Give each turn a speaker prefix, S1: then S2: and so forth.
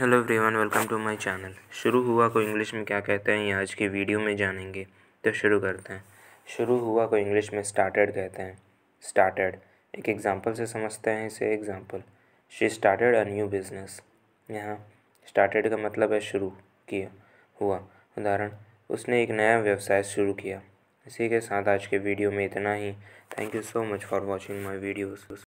S1: hello everyone welcome to my channel शुरू हुआ को इंग्लिश में क्या कहते हैं ये आज की वीडियो में जानेंगे तो शुरू करते हैं शुरू हुआ को इंग्लिश में स्टार्टेड कहते हैं स्टार्टेड एक एग्जांपल से समझते हैं इसे example she started a new business यहाँ स्टार्टेड का मतलब है शुरू किया हुआ उदाहरण उसने एक नया व्यवसाय शुरू किया इसी के साथ आज के वीडियो में इतना ही thank you so much for watching my
S2: videos